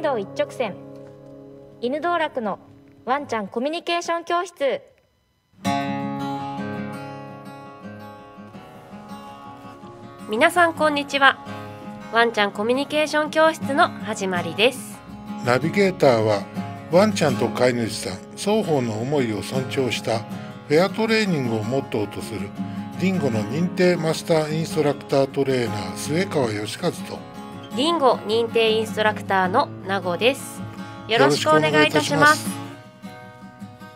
天道一直線犬道楽のワンちゃんコミュニケーション教室みなさんこんにちはワンちゃんコミュニケーション教室の始まりですナビゲーターはワンちゃんと飼い主さん双方の思いを尊重したフェアトレーニングをモットーとするリンゴの認定マスターインストラクタートレーナー末川義和とリンゴ認定インストラクターの名護ですよろしくお願いいたします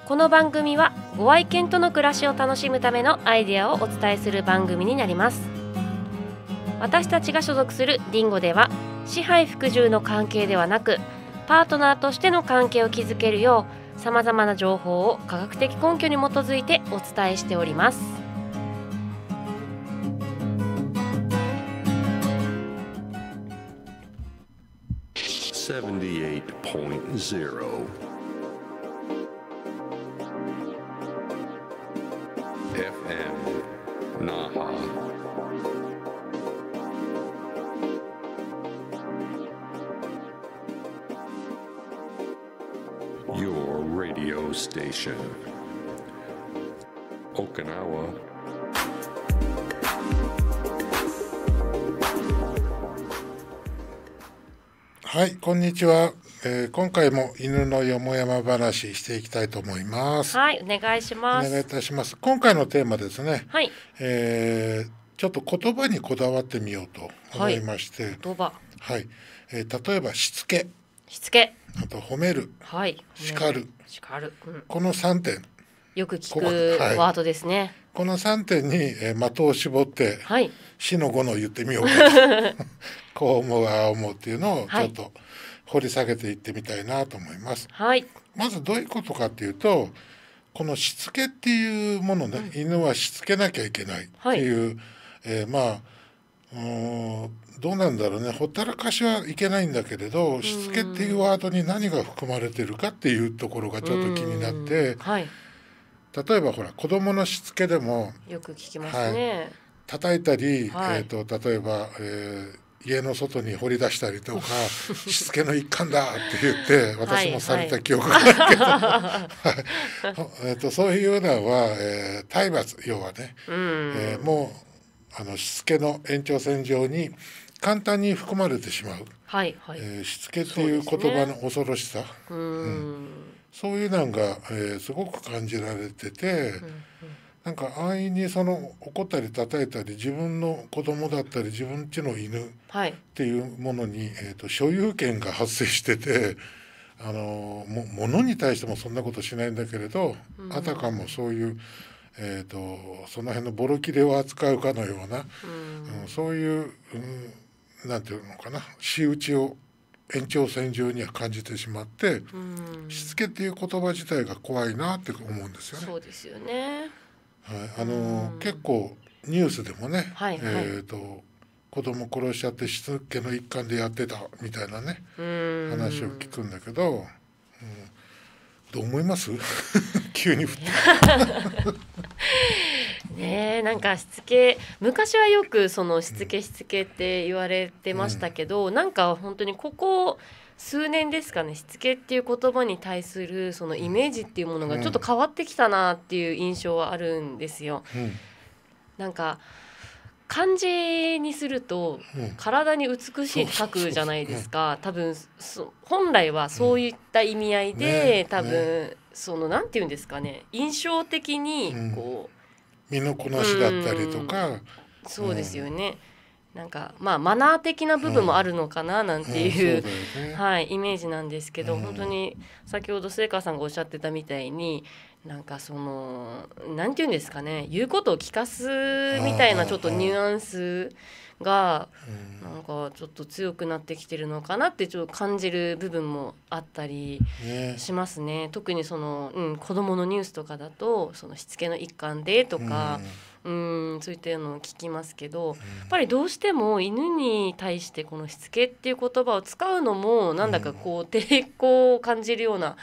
この番組はご愛犬との暮らしを楽しむためのアイデアをお伝えする番組になります私たちが所属するリンゴでは支配服従の関係ではなくパートナーとしての関係を築けるようさまざまな情報を科学的根拠に基づいてお伝えしております 78.0. こんにちは、えー、今回も犬のよもやま話していきたいと思いますはいお願いしますお願いいたします今回のテーマですねはい、えー、ちょっと言葉にこだわってみようと思いまして、はい、言葉はい、えー、例えばしつけしつけあと褒めるはい叱る叱る、うん、この三点よく聞くワードですね。この三点に、えー、的を絞って、はい、死の五の言ってみようかと こう思うああ思うっていうのをちょっと掘り下げていってみたいなと思います。はい、まずどういうことかというとこのしつけっていうものね、うん、犬はしつけなきゃいけないっていう、はい、えー、まあどうなんだろうねほったらかしはいけないんだけれどしつけっていうワードに何が含まれてるかっていうところがちょっと気になって。はい例えばほら子供のしつけでもよく聞きますね、叩いたり、はい、えっ、ー、と例えば、えー、家の外に掘り出したりとか しつけの一環だって言って私もされた記憶があるけど、はい はい、えと、そういうのは、えー、体罰要はね、うん、えー、もうあのしつけの延長線上に簡単に含まれてしまう、はいはい、えー、しつけっていう言葉の恐ろしさ。う、ね、うんそういうなんか、えー、すごく感じられてて、うんうん、なんか安易にその怒ったり叩いたり自分の子供だったり自分ちの犬っていうものに、はい、えーと、所有権が発生してて。あのものに対してもそんなことしないんだけれど、うん、あたかもそういう、えーと、とその辺のボロ切れを扱うかのような、うん、うん、そういう、うん、なんていうのかな仕打ちを延長線上には感じてしまって、しつけっていう言葉自体が怖いなって思うんですよね。そうですよね。はい、あの結構ニュースでもね、はいはい、えっ、ー、と子供殺しちゃってしつけの一環でやってたみたいなねうん、話を聞くんだけど、うん、どう思います？急に ねなんかしつけ昔はよくそのしつけしつけって言われてましたけど、うん、なんか本当にここ数年ですかねしつけっていう言葉に対するそのイメージっていうものがちょっと変わってきたなっていう印象はあるんですよ。うん、なんか漢字にすると体に美しい書くじゃないですか、多分本来はそういった意味合いで、多分その何て言うんですかね印象的にこう。身のこなしだったりとか、うん、そうですよね、うん、なんかまあマナー的な部分もあるのかななんていううんね、はい、イメージなんですけど、本当に先ほど末川さんがおっしゃってたみたいになんかその何て言うんですかね言うことを聞かすみたいなちょっとニュアンス。ははがなんかちょっと強くなってきてるのかなってちょっと感じる部分もあったりしますね。ね特にその、うん、子どものニュースとかだとそのしつけの一環でとか。うんそういったのを聞きますけど、やっぱりどうしても犬に対してこのしつけっていう言葉を使うのもなんだかこう抵抗を感じるような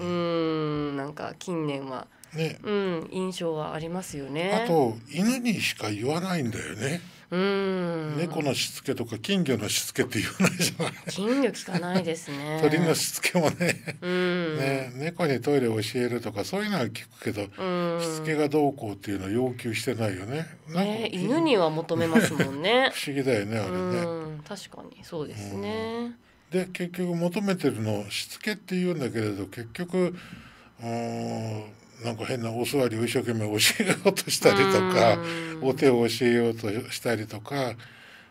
うんなんか近年はね、うん、印象はありますよね。あと犬にしか言わないんだよね。うん猫のしつけとか金魚のしつけって言わないじゃない金魚聞かないですね 鳥のしつけもね,、うん、ね猫にトイレ教えるとかそういうのは聞くけど、うん、しつけがどうこうっていうのは要求してないよねね犬には求めますもんね 不思議だよねあれね確かにそうですね、で結局求めてるのしつけっていうんだけれど結局うんなんか変なお座りを一生懸命教えようとしたりとかお手を教えようとしたりとか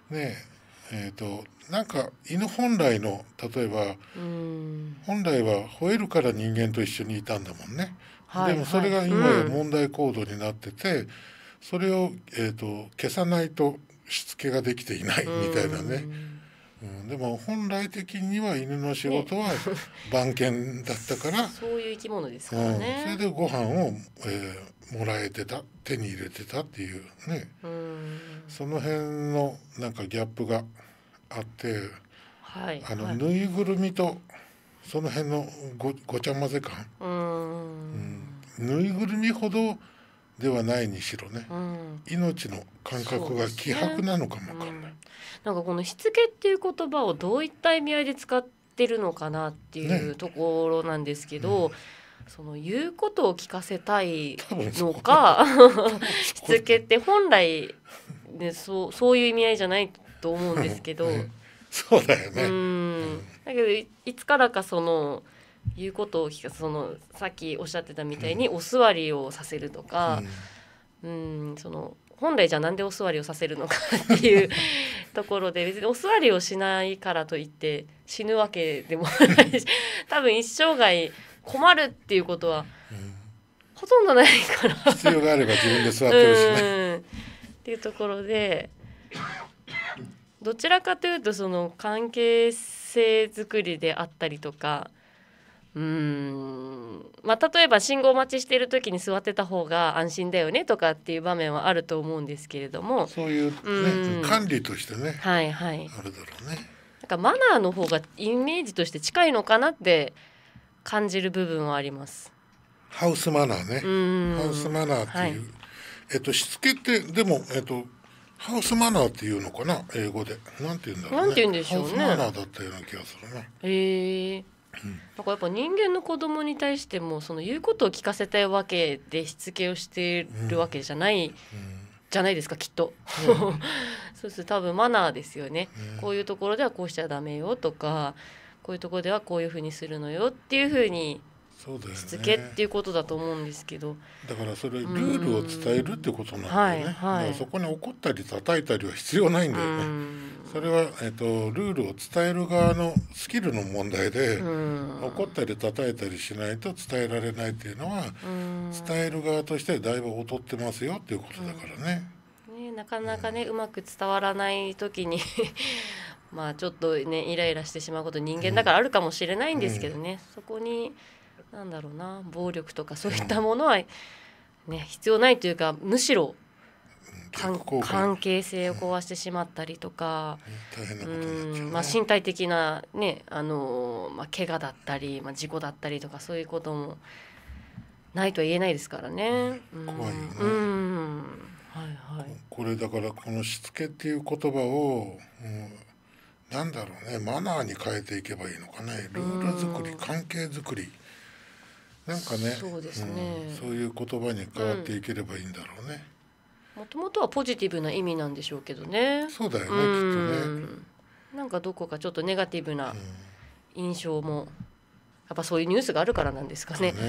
ねえーと、なんか犬本来の例えば本来は吠えるから人間と一緒にいたんだもんね。はい、でもそれが今や問題行動になってて、うん、それを、えーと、と消さないとしつけができていないみたいなね。うん、でも本来的には犬の仕事は番犬だったから、ね、そういう生き物ですからね、うん、それでご飯を、えー、もらえてた手に入れてたっていうねうんその辺のなんかギャップがあって、はい、あの、ぬいぐるみとその辺のごごちゃ混ぜ感、うん、うん、ぬいぐるみほどではないにしろね、うん、命の感覚が希薄なのかもわかんない、ねうん、なんかこのしつけっていう言葉をどういった意味合いで使ってるのかなっていうところなんですけど、ねうん、その言うことを聞かせたいのか しつけって本来、ね、そうそういう意味合いじゃないと思うんですけど、そうだよね、うん、だけどいつからかそのいうことをそのさっきおっしゃってたみたいにお座りをさせるとか、うん、うんその本来じゃあなんでお座りをさせるのかっていう ところで別にお座りをしないからといって死ぬわけでもないし多分一生涯困るっていうことはほとんどないから必要があれば自分で座ってほしね。っていうところでどちらかというとその関係性づくりであったりとかうんまあ、例えば信号待ちしてる時に座ってた方が安心だよねとかっていう場面はあると思うんですけれどもそういう、ねう、管理としてね、はいはい、あるだろうね。なんかマナーの方がイメージとして近いのかなって感じる部分はあります。ハウスマナーね。ーハウスマナーっていう、はい、えっとしつけってでもえっとハウスマナーっていうのかな英語でなんて言うんだろう、ね、なんて言うんでしょうね。ハウスマナーだったような気がするなへえー。なんかやっぱ人間の子供に対してもその言うことを聞かせたいわけでしつけをしてるわけじゃない、うん、じゃないですかきっと、うん、そうすると多分マナーですよね、うん、こういうところではこうしちゃダメよとかこういうところではこういうふうにするのよっていうふうにしつけっていうことだと思うんですけどだからそれルールを伝えるってことなんだよね、うんはいはい、そこに怒ったり叩いたりは必要ないんだよね、うん、それは、えーと、ルールを伝える側のスキルの問題で、うん、怒ったり叩いたりしないと伝えられないっていうのは、伝える側としてだいぶ劣ってますよっていうことだからね。ねなかなかね、うまく伝わらない時に まあちょっとねイライラしてしまうこと人間だからあるかもしれないんですけどね、そこに。なんだろうな暴力とかそういったものは、ね、必要ないというかむしろ関係性を壊してしまったりとか、まあ、身体的なね、あのまあ、怪我だったり、まあ、事故だったりとかそういうこともないとは言えないですからね。怖いうんはいはい、これだからこのしつけっていう言葉を、うん、なんだろうねマナーに変えていけばいいのかねルール作り関係作り。なんかねそうですね、うん、そういう言葉に変わっていければいいんだろうね。もともとはポジティブな意味なんでしょうけどね。そうだよね、きっとね。なんかどこかちょっとネガティブな印象も、やっぱそういうニュースがあるからなんですかね。ね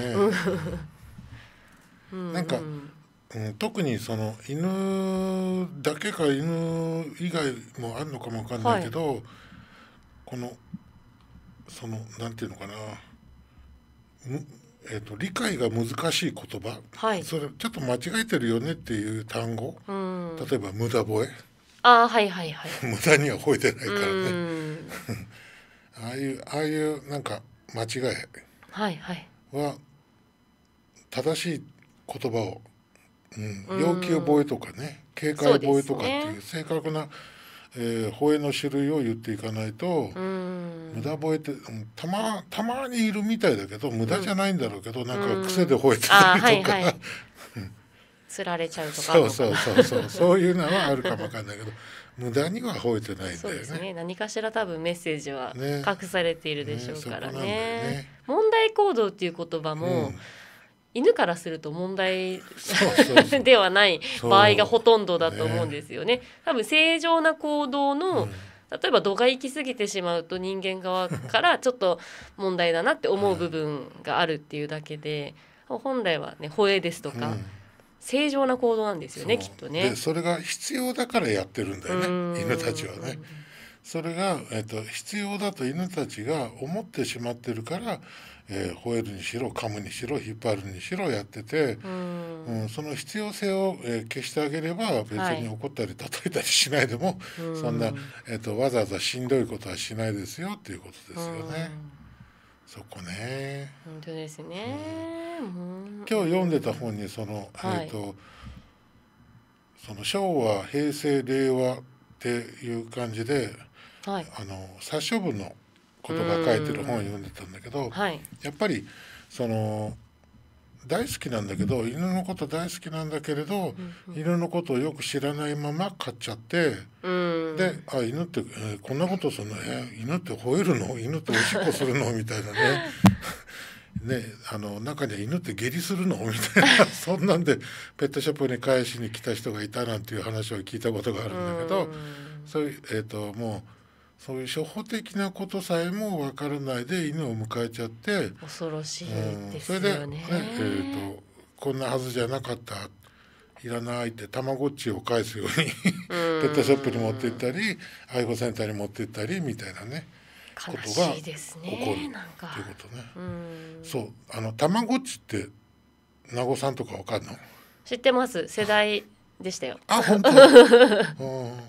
なんか、うん、特にその犬だけか犬以外もあるのかもわかんないけど、はい、このそのなんていうのかなえーと、理解が難しい言葉、はい、それちょっと間違えてるよねっていう単語、うん、例えば無駄吠えあはいはいはい 無駄には吠えてないからね ああいうああいうなんか間違いは、はいは正しい言葉を、うん、要求吠えとかね警戒吠えとかっていう正確な、えー、吠えの種類を言っていかないと、うん、無駄吠えてたまたまにいるみたいだけど無駄じゃないんだろうけど、うん、なんか癖で吠えてたりとか、釣られちゃうとかそうそうそうそうそういうのはあるかもわかんないけど無駄には吠えてないんだよね、ね、何かしら多分メッセージは隠されているでしょうからねねね問題行動っていう言葉も、うん犬からすると問題 ではない場合がほとんどだと思うんですよね。ね多分正常な行動の、うん、例えば度が行き過ぎてしまうと人間側からちょっと問題だなって思う部分があるっていうだけで、うん、本来はね吠えですとか、うん、正常な行動なんですよねきっとね。それが必要だからやってるんだよね犬たちはね。それが、えっと、必要だと犬たちが思ってしまってるから、えー、吠えるにしろ噛むにしろ引っ張るにしろやってて、うん、うん、その必要性を、えー、消してあげれば別に怒ったり叩いたりしないでも、はい、そんな、えっと、わざわざしんどいことはしないですよっていうことですよね。そこね。本当ですね、うん。今日読んでた本にその、はい、えっ、ー、と。その昭和、平成、令和っていう感じで。はい、あの殺処分のことが書いてる本を読んでたんだけど、はい、やっぱりその大好きなんだけど犬のこと大好きなんだけれど、うんうん、犬のことをよく知らないまま飼っちゃって、であ犬って、えー、こんなことするの、えー、犬って吠えるの犬っておしっこするのみたいなね。ね、あの中には犬って下痢するのみたいな そんなんでペットショップに返しに来た人がいたなんていう話を聞いたことがあるんだけどそういう、えーともうそういう初歩的なことさえも分からないで犬を迎えちゃって恐ろしいですよね、うん、それで、ねえーと「こんなはずじゃなかった」いらないってたまごっちを返すようにペットショップに持って行ったり愛護センターに持って行ったりみたいなねことが起こるっていうことね。うそうあのたまごっちって名護さんとかわかんの知ってます世代でしたよ。あ本当、うん、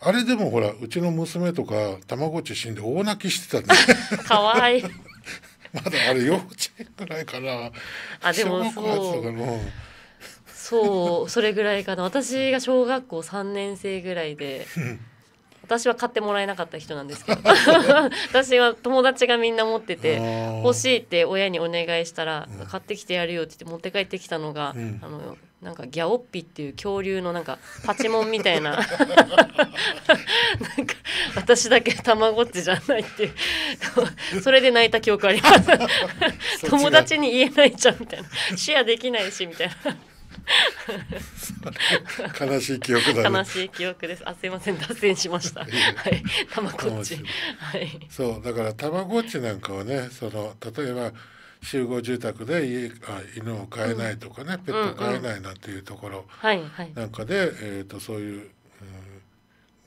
あれでもほらうちの娘とかたまごち死んで大泣きしてたね かわいい まだあれ幼稚園ぐらいかなあでもそうそうそれぐらいかな私が小学校三年生ぐらいで私は買ってもらえなかった人なんですけど 私は友達がみんな持ってて欲しいって親にお願いしたら買ってきてやるよって言って持って帰ってきたのが、うん、あのなんかギャオッピっていう恐竜のなんかパチモンみたいな なんか私だけたまごっちじゃないっていう それで泣いた記憶あります友達に言えないじゃんみたいなシェアできないしみたいな。悲しい記憶だ、ね、悲しい記憶です。あ、すいません、脱線しました。はい、たまごっち。はい。そう、だから、たまごっちなんかはね、その、例えば。集合住宅で家あ犬を飼えないとかね、うん、ペット飼えないなんていうところなんかで、えと、そういう、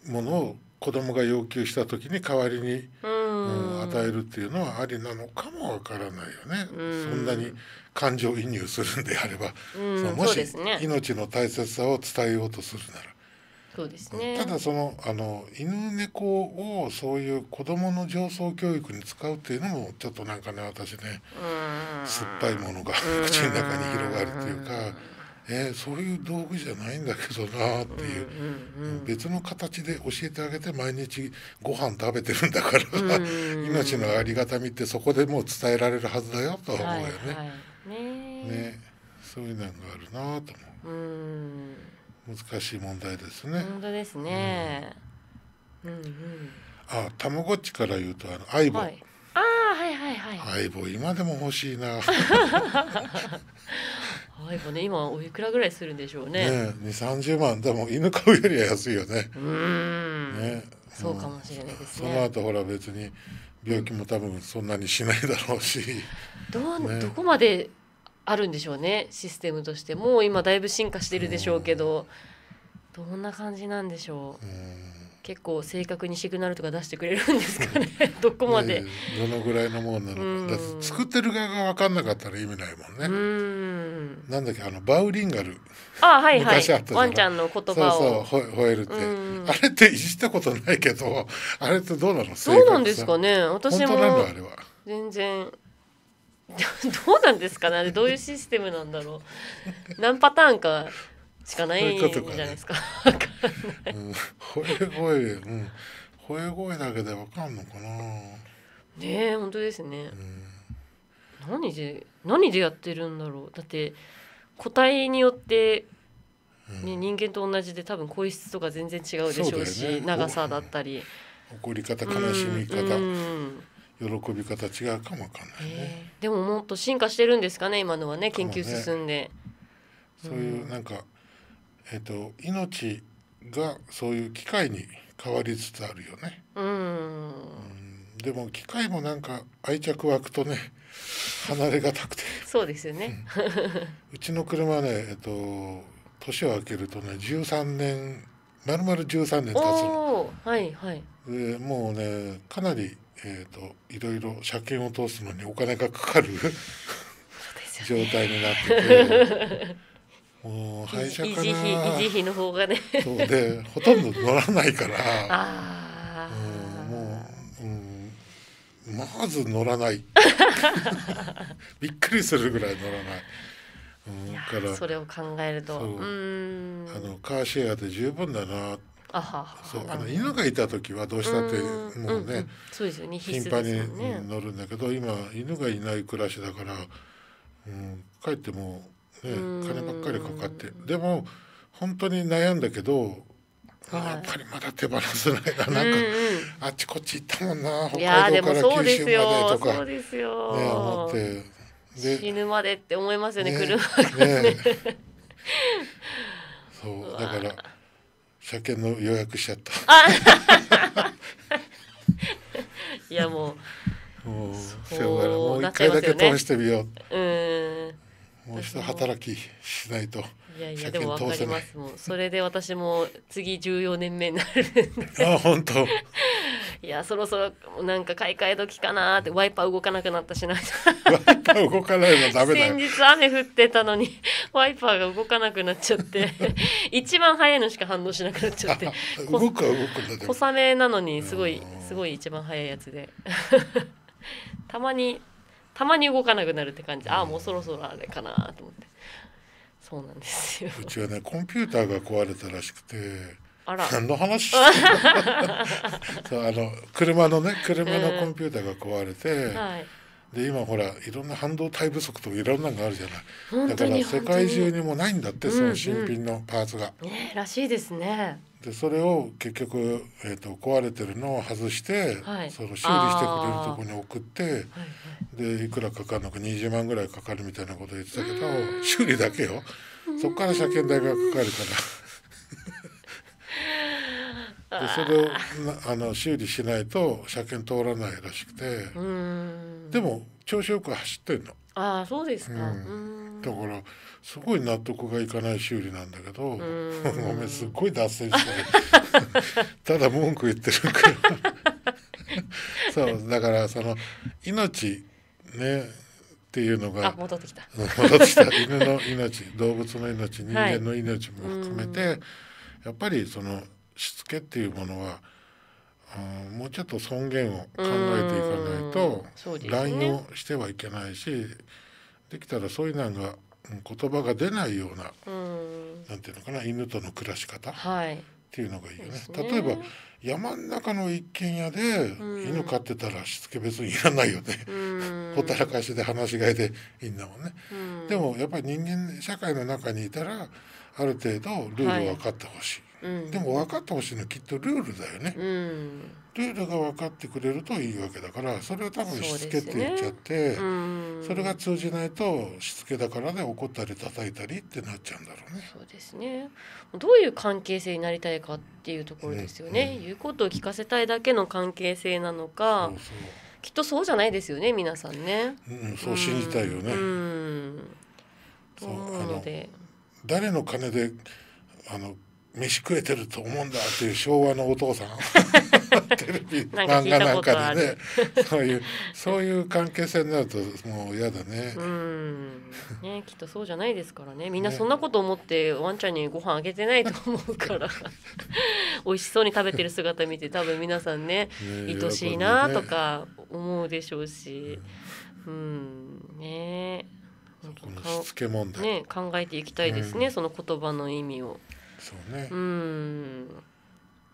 うん、ものを子供が要求した時に代わりに、うん、与えるっていうのはありなのかもわからないよね、そんなに感情移入するんであれば、そのもし、命の大切さを伝えようとするなら。そうですね、ただそのあの犬猫をそういう子どもの上層教育に使うっていうのもちょっとなんかね私ね酸っぱいものが口の中に広がるっていうか。えー、そういう道具じゃないんだけどなっていう,、別の形で教えてあげて毎日ご飯食べてるんだから命のありがたみってそこでもう伝えられるはずだよとは思うよね。はいはい、ね、ね、そういうのがあるなと思う。う難しい問題ですね。本当ですね。うん、うん、うん、あ、たまごっちから言うと、あの、相棒。はい、ああ、はいはいはい。相棒、今でも欲しいな。相棒ね、今、おいくらぐらいするんでしょうね。二三十万、でも、犬飼うよりは安いよね。うん。ね。そうかもしれないですね。その後、ほら、別に。病気も多分そんなにしないだろうし、どう、ね、どこまであるんでしょうねシステムとしてもう今だいぶ進化してるでしょうけど、どんな感じなんでしょう、結構正確にシグナルとか出してくれるんですかね どこまで、ね、どのぐらいのものなのか,、だって作ってる側が分かんなかったら意味ないもんねんなんだっけあのバウリンガルあはいはいワンちゃんの言葉をそうそう吠えるってあれっていじったことないけどあれってどうなのそうなんですかね私も全然 どうなんですかねどういうシステムなんだろう何パターンかしかないんじゃないですか。吠え声、うん、吠え声だけでわかんのかな。ね本当ですね。うん、何で何でやってるんだろう。だって個体によって。ね、人間と同じで多分声質とか全然違うでしょうし、ね、長さだったり怒り方悲しみ方、うん喜び方違うかもわかんないね、えー、でももっと進化してるんですかね今のはね研究進んで、ね、そういうなんか、えっ、ー、と命がそういう機械に変わりつつあるよねうんでも機械もなんか愛着湧くとね 離れがたくてそうですよね、うん、うちの車ねえっ、ー、と年を明けるとね13年まるまる13年経つのはいはいでもうねかなりえーと、いろいろ車検を通すのにお金がかかる状態になってて。もう廃車かな維持費維持費の方がねそうでほとんど乗らないからあ、うん、もう、うん、まず乗らない びっくりするぐらい乗らない。うん、からそれを考えるとあのカーシェアで十分だなっそうあの犬がいた時はどうしたってもうね頻繁に乗るんだけど今犬がいない暮らしだから、うん、帰っても、ね、金ばっかりかかってでも本当に悩んだけどやっぱりまだ手放せないななんか、あっちこっち行ったもんな北海道から九州までとかね思ってで死ぬまでって思いますよね車がね。そうだから車検の予約しちゃった いやもうもうしょうがもう一回だけ通してみよううんもう一度働きしないといやいやでも通せりますもうそれで私も次十四年目になるんであ本当 いやそろそろなんか買い替え時かなってワイパー動かなくなったしなワイパー動かないのダメだよ先日雨降ってたのに ワイパーが動かなくなっちゃって 一番早いのしか反応しなくなっちゃって動くは動く小雨なのにすごいすごい一番早いやつでたまにたまに動かなくなるって感じ、ああもうそろそろあれかなと思ってそうなんですようちはねコンピューターが壊れたらしくてあら何の話 そうあの車のね車のコンピューターが壊れて、うんはい、で今ほらいろんな半導体不足とかいろんなのがあるじゃないだから世界中にもないんだってその新品のパーツが。うんうん、ねらしいですね。でそれを結局、えーと、壊れてるのを外して、はい、その修理してくれるとこに送って、はいはい、でいくらかかるのか20万ぐらいかかるみたいなこと言ってたけど修理だけよそこから車検代がかかるから。でそれを あの修理しないと車検通らないらしくてでも調子よく走ってんの。ああそうですか、うん、だからすごい納得がいかない修理なんだけどごめん すっごい脱線して ただ文句言ってるからそうだからその命ねっていうのが戻ってきた戻ってきた犬の命動物の命人間の命も含めて、はい、やっぱりそのしつけっていうものは、うん、もうちょっと尊厳を考えていかないと乱用してはいけないし、ね、できたらそういうのが言葉が出ないような、うん、なんていうのかな犬との暮らし方、っていうのがいいよね。ね例えば山ん中の一軒家で犬飼ってたらしつけ別にいらないよね、ほったらかしで放し飼いでいいんだもんね、ん、でもやっぱり人間社会の中にいたらある程度ルールを分かってほしい、はいでも分かってほしいのはきっとルールだよね、ルールが分かってくれるといいわけだからそれは多分しつけって言っちゃって、ね、それが通じないとしつけだからね怒ったり叩いたりってなっちゃうんだろうね。そうですねどういう関係性になりたいかっていうところですよね。ねうん、言うことを聞かせたいだけの関係性なのかそうそうきっとそうじゃないですよね皆さんね。うん、そう信じたいよね。うん、そうあの誰の金であの飯食えてると思うんだっていう昭和のお父さん テレビ漫画なんかでねそういうそういう関係性になるともう嫌だね。うんね きっとそうじゃないですからねみんなそんなこと思ってワンちゃんにご飯あげてないと思うから 美味しそうに食べてる姿見て多分皆さんねね愛しいなとか思うでしょうし。うん、うん、ねこのしつけ問題、ね、考えていきたいですね、うん、その言葉の意味を。そうねうん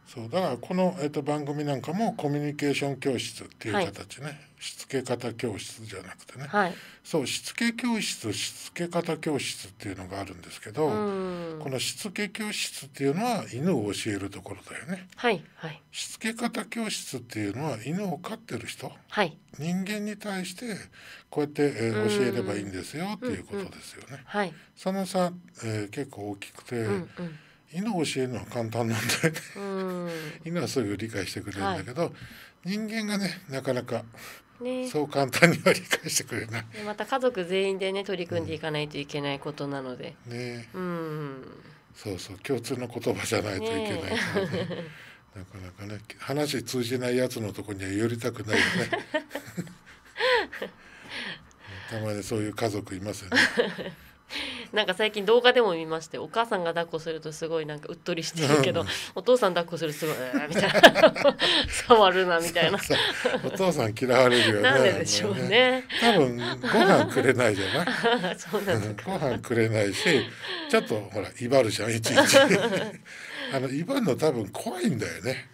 そうだからこの、えー、と番組なんかもコミュニケーション教室っていう形ね、はい、しつけ方教室じゃなくてね、はい、そうしつけ教室しつけ方教室っていうのがあるんですけどこのしつけ教室っていうのは犬を教えるところだよね、はいはい、しつけ方教室っていうのは犬を飼ってる人、はい、人間に対してこうやって、えー、教えればいいんですよっていうことですよね。はい、その差、えー、結構大きくて、うんうん犬を教えるのは簡単なんだうん、犬はすぐ理解してくれるんだけど、はい、人間がねなかなかね、そう簡単には理解してくれない。また家族全員でね取り組んでいかないといけないことなので。うん、ね、うん。そうそう共通の言葉じゃないといけないからねなかなかね話通じないやつのとこには寄りたくないよね。たまにそういう家族いますよね。なんか最近動画でも見ましてお母さんが抱っこするとすごいなんかうっとりしてるけど、うん、お父さん抱っこするとすごい、えー、みたいな触るなみたいなお父さん嫌われるよねなんででしょうね、ね、多分ご飯くれないじゃない そうなかご飯くれないしちょっとほら威張るじゃんいちいち あの威張るの多分怖いんだよね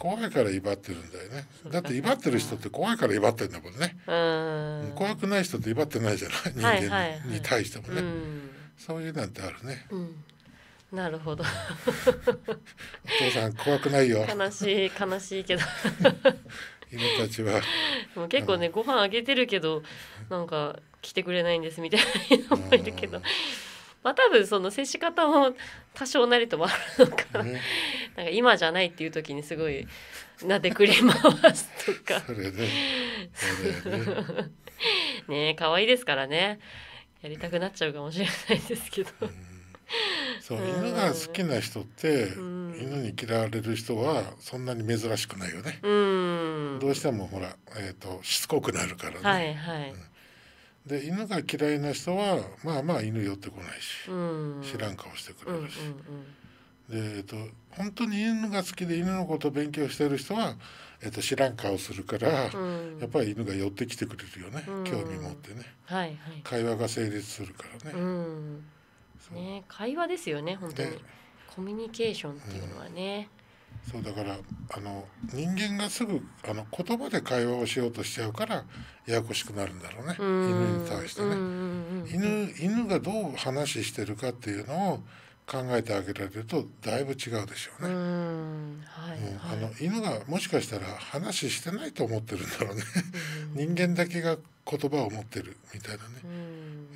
怖いから威張ってるんだよねだって威張ってる人って怖いから威張ってんだもんね、うん、怖くない人って威張ってないじゃない人間に対してもね、そういうなんてあるね、うんなるほど。お父さん怖くないよ。悲しい悲しいけど 犬たちは。もう結構ねご飯あげてるけどなんか来てくれないんですみたいなのもいるけど。まあ多分その接し方も多少なりともあるのかな,、ね、なんか今じゃないっていう時にすごいなでくり回すとか それねそれねね可愛いですからねやりたくなっちゃうかもしれないですけど。そう犬が好きな人って、うん、犬に嫌われる人はそんなに珍しくないよね。うん、どうしてもほら、えーと、としつこくなるからね。はいはい、うんで犬が嫌いな人はまあまあ犬寄ってこないし、うん、知らん顔してくれるし、うんうんうん、で、えっと、本当に犬が好きで犬のことを勉強してる人は、えっと、知らん顔するから、うん、やっぱり犬が寄ってきてくれるよね、うん、興味持ってね、はいはい、会話が成立するからね,、ね会話ですよね本当に、ね、コミュニケーションっていうのはね、そうだからあの人間がすぐあの言葉で会話をしようとしちゃうからややこしくなるんだろうね犬に対してね犬犬がどう話してるかっていうのを考えてあげられるとだいぶ違うでしょうね。うんあの犬がもしかしたら話してないと思ってるんだろうね。人間だけが言葉を持ってるみたいなね。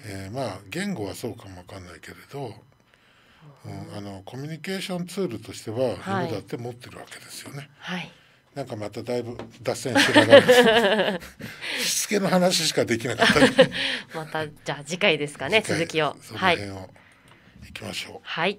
えー、まあ言語はそうかもわかんないけれどうん、あのコミュニケーションツールとしては今だって持ってるわけですよね。はい、なんかまただいぶ脱線してながらしつけの話しかできなかった。またじゃあ次回ですかね続きを。その辺を、はい、いきましょう。はい。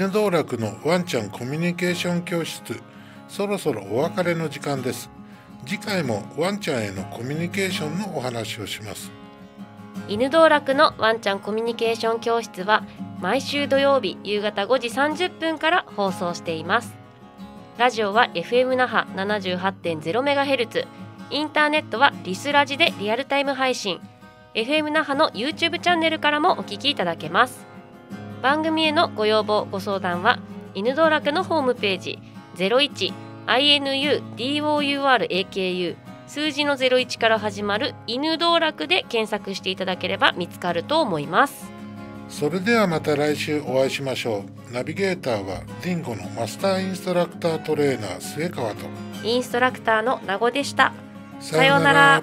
犬道楽のワンちゃんコミュニケーション教室そろそろお別れの時間です次回もワンちゃんへのコミュニケーションのお話をします犬道楽のワンちゃんコミュニケーション教室は毎週土曜日夕方5時30分から放送していますラジオは FM 那覇 78.0MHz インターネットはリスラジでリアルタイム配信 FM 那覇の YouTube チャンネルからもお聞きいただけます番組へのご要望ご相談は犬道楽のホームページ 01inudouraku 数字の01から始まる犬道楽で検索していただければ見つかると思いますそれではまた来週お会いしましょうナビゲーターはディンゴのマスターインストラクタートレーナー末川とインストラクターの名護でしたさようなら